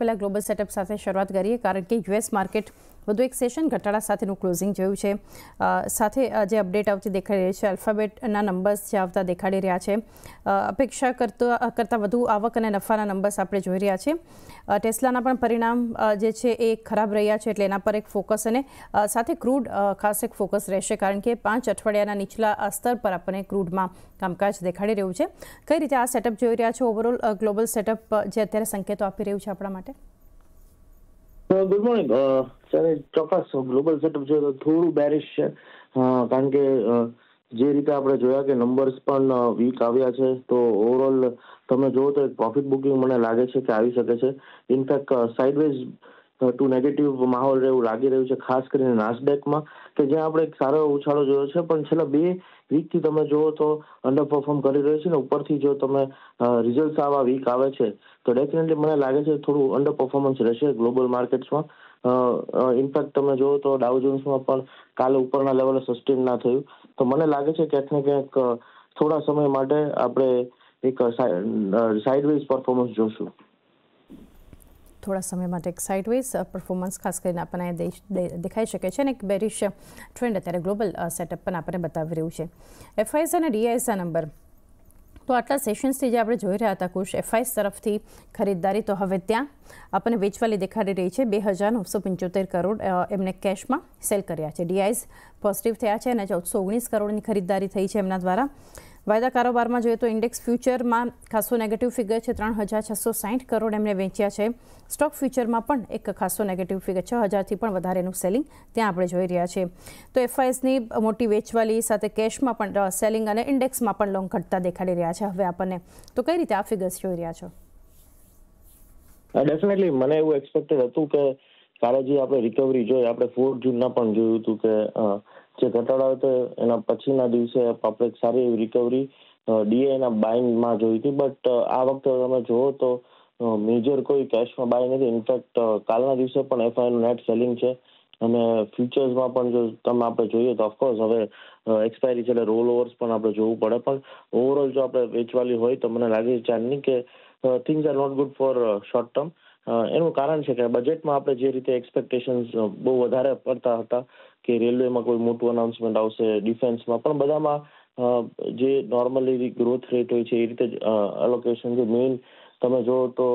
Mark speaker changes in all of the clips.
Speaker 1: પહેલાં global setup સાથે શરૂઆત કરીએ કારણ કે યુએસ માર્કેટ વધુ એક સેશન ઘટાડા સાથેનું ક્લોઝિંગ જોયું છે સાથે જે અપડેટ આવતી દેખાઈ રહી છે અલ્ફાબેટના નંબર્સ જે આવતા દેખાડી રહ્યા છે અપેક્ષા કરતા કરતાં વધુ આવક અને નફાના નંબર્સ આપણે જોઈ રહ્યા છે ટેસ્લાના પણ પરિણામ જે છે એ ખરાબ રહ્યા છે એટલે એના પર એક ફોકસ અને સાથે ક્રૂડ ખાસ એક ફોકસ રહેશે કારણ કે પાંચ અઠવાડિયાના નીચલા સ્તર પર આપણને ક્રૂડમાં કામકાજ દેખાડી રહ્યું છે કઈ રીતે આ સેટઅપ જોઈ રહ્યા છો ઓવરઓલ ગ્લોબલ સેટઅપ જે અત્યારે સંકેતો આપી રહ્યું છે આપણા માટે
Speaker 2: ગુડ મોર્નિંગ સર ચોક્કસ ગ્લોબલ સેટઅપ છે થોડું બેરિશ છે કારણ કે જે રીતે આપણે જોયા કે નંબર્સ પણ વીક આવ્યા છે તો ઓવરઓલ તમે જોવો તો પ્રોફિટ બુકિંગ મને લાગે છે કે આવી શકે છે ઇનફેક્ટ સાઇડવેઝ ટુ નેગેટિવ માહોલ રહે એવું લાગી રહ્યું છે ખાસ કરીને નાસડેકમાં કે જ્યાં આપણે એક સારો ઉછાળો જોયો છે પણ છેલ્લા બે વીકથી તમે જુઓ તો અંડર પરફોર્મ કરી રહ્યું છે ને ઉપરથી જો તમે રિઝલ્ટ આવા વીક આવે છે તો ડેફિનેટલી મને લાગે છે થોડું અંડર પરફોર્મન્સ રહેશે ગ્લોબલ માર્કેટ્સમાં ઇનફેક્ટ તમે જુઓ તો ડાઉજોન્સમાં પણ કાલે ઉપરના લેવલે સસ્ટેન ના થયું તો મને લાગે છે ક્યાંક ને ક્યાંક થોડા સમય માટે આપણે એક સાઇડવેઝ પરફોર્મન્સ જોશું
Speaker 1: થોડા સમય માટે એક સાઇડવેઝ પરફોર્મન્સ ખાસ કરીને આપણને દેખાઈ શકે છે અને એક બેરિશ ટ્રેન્ડ અત્યારે ગ્લોબલ સેટઅપ પણ આપણને બતાવી રહ્યું છે એફઆઈએસ અને ડીઆઈએસના નંબર તો આટલા સેશન્સથી જે આપણે જોઈ રહ્યા હતા કુશ એફઆઈસ તરફથી ખરીદદારી તો હવે ત્યાં આપણને વેચવાલી દેખાડી રહી છે બે હજાર નવસો પંચોતેર કરોડ એમને કેશમાં સેલ કર્યા છે ડીઆઈસ પોઝિટિવ થયા છે અને ચૌદસો ઓગણીસ કરોડની ખરીદદારી થઈ છે એમના દ્વારા વાયદા કારોબારમાં જોઈએ તો ઇન્ડેક્સ ફ્યુચરમાં ખાસો નેગેટિવ ફિગર છે ત્રણ હજાર છસો સાહીઠ કરોડ એમણે વેચ્યા છે સ્ટોક ફ્યુચરમાં પણ એક ખાસો નેગેટિવ ફિગર છ હજારથી પણ વધારેનું સેલિંગ ત્યાં આપણે જોઈ રહ્યા છે તો એફઆઈએસની મોટી વેચવાલી સાથે કેશમાં પણ સેલિંગ અને ઇન્ડેક્સમાં પણ લોંગ ઘટતા દેખાડી રહ્યા છે હવે આપણને તો કઈ રીતે આ ફિગર્સ જોઈ રહ્યા છો
Speaker 2: ડેફિનેટલી મને એવું એક્સપેક્ટેડ હતું કે કાલે જે આપણે રિકવરી જોઈ આપણે ફોર્થ જૂનના પણ જોયું હતું કે જે ઘટાડો હતો એના પછીના દિવસે આપણે એક સારી એવી રિકવરી ડીએના બાઇંગમાં જોઈ હતી બટ આ વખતે તમે જુઓ તો મેજર કોઈ કેશમાં બાય નથી ઇનફેક્ટ કાલના દિવસે પણ એફઆઈનું નેટ સેલિંગ છે અને ફ્યુચર્સમાં પણ જો તમે આપણે જોઈએ તો ઓફકોર્સ હવે એક્સપાયરી છે એટલે રોલ ઓવર્સ પણ આપણે જોવું પડે પણ ઓવરઓલ જો આપણે વેચવાલી હોય તો મને લાગે છે ચાંદની કે things are not good for short term એનું કારણ છે કે બજેટમાં આપણે જે રીતે એક્સપેક્ટેશન્સ બહુ વધારે પડતા હતા કે રેલવેમાં કોઈ મોટું અનાઉન્સમેન્ટ આવશે ડિફેન્સમાં પણ બધામાં જે નોર્મલી ગ્રોથ રેટ હોય છે એ રીતે જ અલોકેશન જે મેઇન તમે જો તો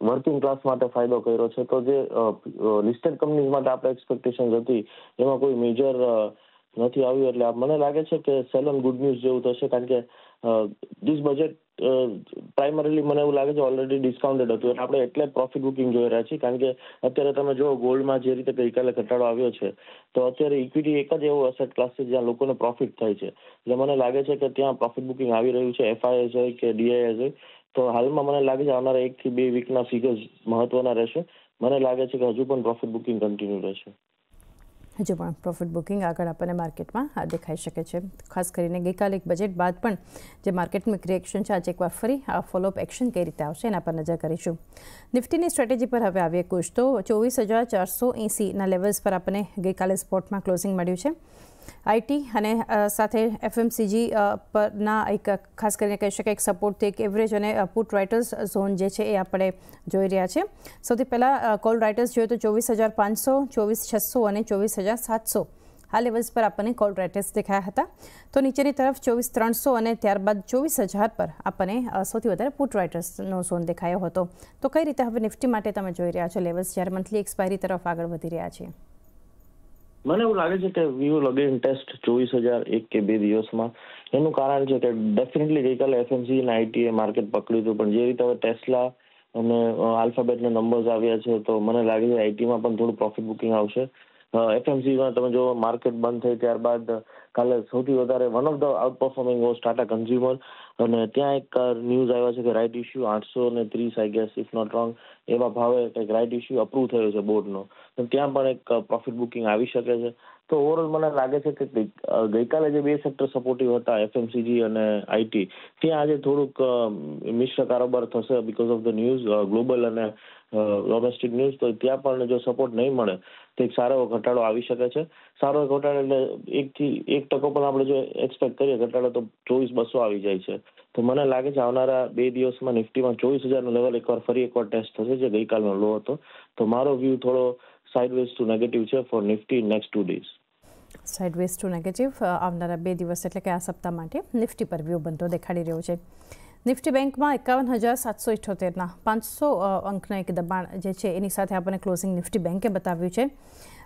Speaker 2: વર્કિંગ ક્લાસ માટે ફાયદો કર્યો છે તો જે લિસ્ટેડ કંપનીઝ માટે આપણે એક્સપેક્ટેશન હતી એમાં કોઈ મેજર નથી આવ્યું એટલે મને લાગે છે કે સેલન ગુડ ન્યૂઝ જેવું થશે કારણ કે ધીસ બજેટ પ્રાઇમરીલી મને એવું લાગે છે ઓલરેડી ડિસ્કાઉન્ટેડ હતું એટલે આપણે એટલે પ્રોફિટ બુકિંગ જોઈ રહ્યા છીએ કારણ કે અત્યારે તમે જો ગોલ્ડમાં જે રીતે ગઈકાલે ઘટાડો આવ્યો છે તો અત્યારે ઇક્વિટી એક જ એવો અસેટ ક્લાસ છે જ્યાં લોકોને પ્રોફિટ થાય છે એટલે મને લાગે છે કે ત્યાં પ્રોફિટ બુકિંગ આવી રહ્યું છે એફઆઈએસ હોય કે ડીઆઈએસ હોય તો હાલમાં મને લાગે છે આવનારા એકથી બે વીકના ફિગર્સ મહત્વના રહેશે મને લાગે છે કે હજુ પણ પ્રોફિટ બુકિંગ કન્ટિન્યુ રહેશે
Speaker 1: હજુ પણ પ્રોફિટ બુકિંગ આગળ આપણને માર્કેટમાં દેખાઈ શકે છે ખાસ કરીને ગઈકાલે એક બજેટ બાદ પણ જે માર્કેટમાં રિએક્શન છે આજે એકવાર ફરી આ ફોલોઅપ એક્શન કઈ રીતે આવશે એના પર નજર કરીશું નિફ્ટીની સ્ટ્રેટેજી પર હવે આવીએ કુછ તો ચોવીસ હજાર ચારસો એંસીના લેવલ્સ પર આપણને ગઈકાલે સ્પોટમાં ક્લોઝિંગ મળ્યું છે આઈટી અને સાથે એફએમસીજી પરના એક ખાસ કરીને કહી શકાય એક સપોર્ટથી એક એવરેજ અને પુટ રાઇટર્સ ઝોન જે છે એ આપણે જોઈ રહ્યા છે સૌથી પહેલાં કોલ રાઇટર્સ જોઈએ તો ચોવીસ હજાર પાંચસો ચોવીસ છસો અને ચોવીસ હજાર સાતસો આ લેવલ્સ પર આપણને કોલ રાઇટર્સ દેખાયા હતા તો નીચેની તરફ ચોવીસ ત્રણસો અને ત્યારબાદ ચોવીસ હજાર પર આપણને સૌથી વધારે પુટ રાઇટર્સનો ઝોન દેખાયો હતો તો કઈ રીતે હવે નિફ્ટી માટે તમે જોઈ રહ્યા છો લેવલ્સ જ્યારે મંથલી એક્સપાયરી તરફ આગળ વધી રહ્યા છીએ
Speaker 2: મને એવું લાગે છે કે વ્યૂ અગેન ટેસ્ટ ચોવીસ હજાર એક કે બે દિવસમાં એનું કારણ છે કે ડેફિનેટલી ગઈકાલે એફએમસી અને આઈટીએ માર્કેટ પકડ્યું હતું પણ જે રીતે હવે ટેસ્લા અને આલ્ફાબેટના નંબર્સ આવ્યા છે તો મને લાગે છે આઈટીમાં પણ થોડું પ્રોફિટ બુકિંગ આવશે એફએમસીમાં તમે જો માર્કેટ બંધ થઈ ત્યારબાદ કાલે સૌથી વધારે one of the outperforming was Tata consumer અને ત્યાં એક ન્યૂઝ આવ્યા છે કે રાઇટ ઇસ્યુ આઠસો ને ત્રીસ I guess if not wrong એવા ભાવે કંઈક રાઇટ ઇસ્યુ અપ્રુવ થયો છે બોર્ડનો ત્યાં પણ એક પ્રોફિટ બુકિંગ આવી શકે છે તો ઓવરઓલ મને લાગે છે કે ગઈકાલે જે બે સેક્ટર સપોર્ટિવ હતા એફએમસીજી અને આઈટી ત્યાં આજે થોડુંક મિશ્ર કારોબાર થશે because of the news global અને ડોમેસ્ટિક ન્યૂઝ તો ત્યાં પણ જો સપોર્ટ નહીં મળે તો એક સારો એવો ઘટાડો આવી શકે છે સારો ઘટાડો એટલે એકથી એક ટકો પણ આપણે જો એક્સપેક્ટ કરીએ ઘટાડો તો ચોવીસ બસો આવી જાય છે તો મને લાગે છે આવનારા બે દિવસમાં નિફ્ટીમાં ચોવીસ હજારનું લેવલ એકવાર ફરી એકવાર ટેસ્ટ થશે જે ગઈકાલનો લો હતો તો મારો વ્યૂ થોડો sideways to negative છે for Nifty next two days
Speaker 1: sideways to negative આવનારા બે દિવસ એટલે કે આ સપ્તાહ માટે નિફ્ટી પર વ્યૂ બનતો દેખાડી રહ્યો છે નિફ્ટી બેંકમાં એકાવન હજાર સાતસો ઇઠ્યોતેરના પાંચસો અંકના એક દબાણ જે છે એની સાથે આપણને ક્લોઝિંગ નિફ્ટી બેંકે બતાવ્યું છે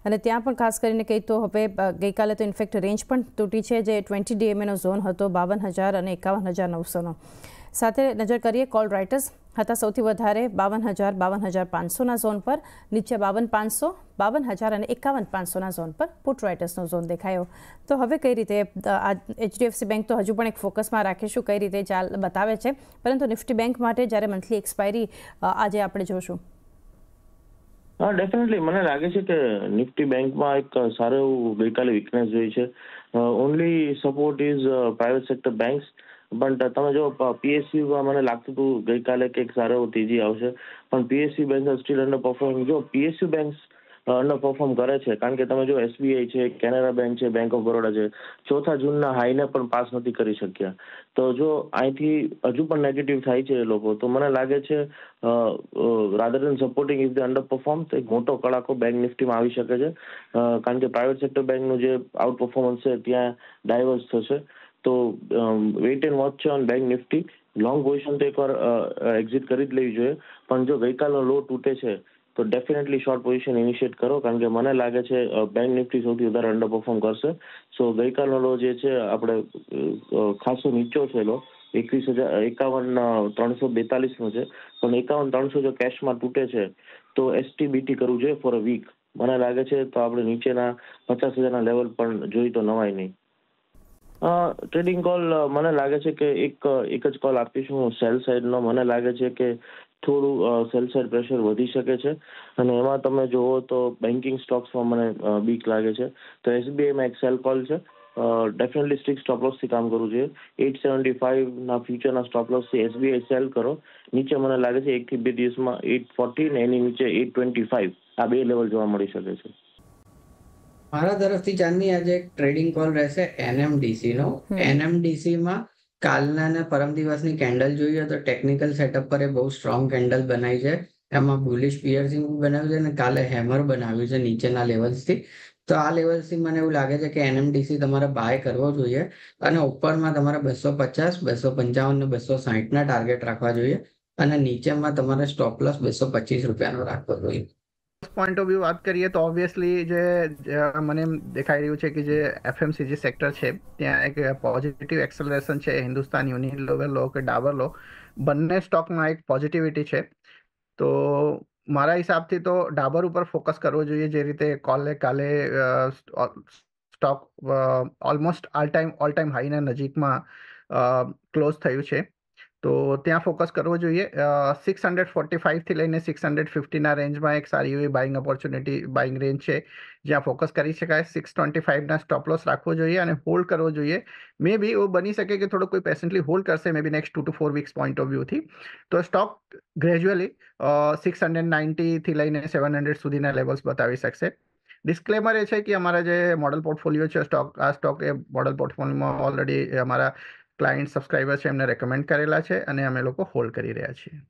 Speaker 1: અને ત્યાં પણ ખાસ કરીને કહી તો હવે ગઈકાલે તો ઇન્ફેક્ટ રેન્જ પણ તૂટી છે જે ટ્વેન્ટી ડીએમએનો ઝોન હતો બાવન હજાર અને એકાવન હજાર નવસોનો સાથે નજર કરીએ કોલ રાઇટર્સ હતા સૌથી વધારે બાવન હજાર બાવન હજાર પાંચસોના ઝોન પર નીચે બાવન પાંચસો બાવન હજાર અને એકાવન પાંચસોના ઝોન પર પુટ ઝોન દેખાયો તો હવે કઈ રીતે આ એચડીએફસી બેંક તો હજુ પણ એક ફોકસમાં રાખીશું કઈ રીતે ચાલ બતાવે છે પરંતુ નિફ્ટી બેંક માટે જ્યારે મંથલી એક્સપાયરી આજે આપણે જોશું
Speaker 2: હા ડેફિનેટલી મને લાગે છે કે નિફ્ટી બેંકમાં એક સારું ગઈકાલે વીકનેસ જોઈ છે only support is private sector banks પણ uh, તમે જો પીએસયુમાં મને લાગતું હતું ગઈકાલે કંઈક સારો તેજી આવશે પણ PSC bank still underperform જો પીએસયુ બેન્ક અંડર પરફોર્મ કરે છે કારણ કે તમે જો એસબીઆઈ છે કેનેરા બેંક છે બેંક ઓફ બરોડા છે ચોથા જૂનના હાઈને પણ પાસ નથી કરી શક્યા તો જો અહીંથી હજુ પણ નેગેટિવ થાય છે એ લોકો તો મને લાગે છે rather than supporting if the underperform તો એક મોટો કડાકો બેંક નિફ્ટીમાં આવી શકે છે કારણ કે પ્રાઇવેટ સેક્ટર બેંકનું જે આઉટ પરફોર્મન્સ છે ત્યાં ડાયવર્સ થશે તો વેઇટ એન્ડ વોચ છે on bank Nifty long position તો એકવાર એક્ઝિટ કરી જ લેવી જોઈએ પણ જો ગઈકાલનો લો તૂટે છે તો ડેફિનેટલી શોર્ટ પોઝિશન ઇનિશિએટ કરો કારણ કે મને લાગે છે બેંક નિફ્ટી સૌથી વધારે અંડર પરફોર્મ કરશે સો ગઈકાલનો લો જે છે આપણે ખાસો નીચો છે લો એકવીસ હજાર એકાવન ત્રણસો બેતાલીસનો છે પણ એકાવન ત્રણસો જો કેશમાં તૂટે છે તો એસટીબીટી કરવું જોઈએ ફોર અ વીક મને લાગે છે તો આપણે નીચેના પચાસ હજારના લેવલ પણ જોઈ તો નવાય નહીં ટ્રેડિંગ કોલ મને લાગે છે કે એક એક જ કોલ આપીશું સેલ સાઇડનો મને લાગે છે કે થોડું સેલ સાઇડ પ્રેશર વધી શકે છે અને એમાં તમે જુઓ તો બેન્કિંગ સ્ટોક્સમાં મને બીક લાગે છે તો એસબીઆઈમાં એક સેલ કોલ છે ડેફિનેટલી સ્ટ્રિક સ્ટોપ કામ કરવું જોઈએ એટ સેવન્ટી ફાઇવના ફ્યુચરના સ્ટોપ એસબીઆઈ સેલ કરો નીચે મને લાગે છે એકથી બે દિવસમાં એટ ફોર્ટી ને એની નીચે એટ ટ્વેન્ટી ફાઇવ આ બે લેવલ જોવા મળી શકે છે
Speaker 3: મારા તરફથી ચાંદની આજે એક ટ્રેડિંગ કોલ રહેશે એનએમડીસી નો એનએમડીસી માં કાલના ને પરમ દિવસની કેન્ડલ જોઈએ તો ટેકનિકલ સેટઅપ પર એ બહુ સ્ટ્રોંગ કેન્ડલ બનાવી છે એમાં બુલિશ પિયર્સિંગ બનાવ્યું છે અને કાલે હેમર બનાવ્યું છે નીચેના લેવલ્સથી તો આ લેવલ્સથી મને એવું લાગે છે કે એનએમડીસી તમારે બાય કરવો જોઈએ અને ઉપરમાં તમારે બસો પચાસ બસો પંચાવન ને બસો સાહીઠના ટાર્ગેટ રાખવા જોઈએ અને નીચેમાં તમારે સ્ટોપ લોસ બસો પચીસ
Speaker 2: રૂપિયાનો રાખવો જોઈએ
Speaker 3: પોઈન્ટ ઓફ વ્યૂ વાત કરીએ તો ઓબ્વિયસલી જે મને દેખાઈ રહ્યું છે કે જે એફએમસીજી સેક્ટર છે ત્યાં એક પોઝિટિવ એક્સેલરેશન છે હિન્દુસ્તાન યુનિલોવર લો કે ડાબર લો બંને સ્ટોકમાં એક પોઝિટિવિટી છે તો મારા હિસાબથી તો ડાબર ઉપર ફોકસ કરવો જોઈએ જે રીતે કોલે કાલે stock almost all time all time હાઈના નજીકમાં ક્લોઝ થયું છે તો ત્યાં ફોકસ કરવો જોઈએ સિક્સ હંડ્રેડ ફોર્ટી ફાઇવથી લઈને સિક્સ હંડ્રેડ ફિફ્ટીના રેન્જમાં એક સારી એવી બાઇંગ ઓપોર્ચ્યુનિટી બાઇંગ રેન્જ છે જ્યાં ફોકસ કરી શકાય સિક્સ ટ્વેન્ટી ફાઇવના લોસ રાખવો જોઈએ અને હોલ્ડ કરવો જોઈએ મે બી એવું બની શકે કે થોડો કોઈ પેશન્ટલી હોલ્ડ કરશે maybe next two to four weeks point of વ્યૂથી તો સ્ટોક ગ્રેજ્યુઅલી સિક્સ હંડ્રેડ નાઇન્ટીથી લઈને સેવન હંડ્રેડ સુધીના લેવલ્સ બતાવી શકશે ડિસ્ક્લેમર એ છે કે અમારા જે મોડલ પોર્ટફોલિયો છે સ્ટોક આ સ્ટોક એ મોડલ પોર્ટફોલિયોમાં ઓલરેડી અમારા ક્લાયન્ટ સબસ્ક્રાઈબર છે
Speaker 1: એમને રેકમેન્ડ કરેલા છે અને અમે લોકો હોલ્ડ કરી રહ્યા છીએ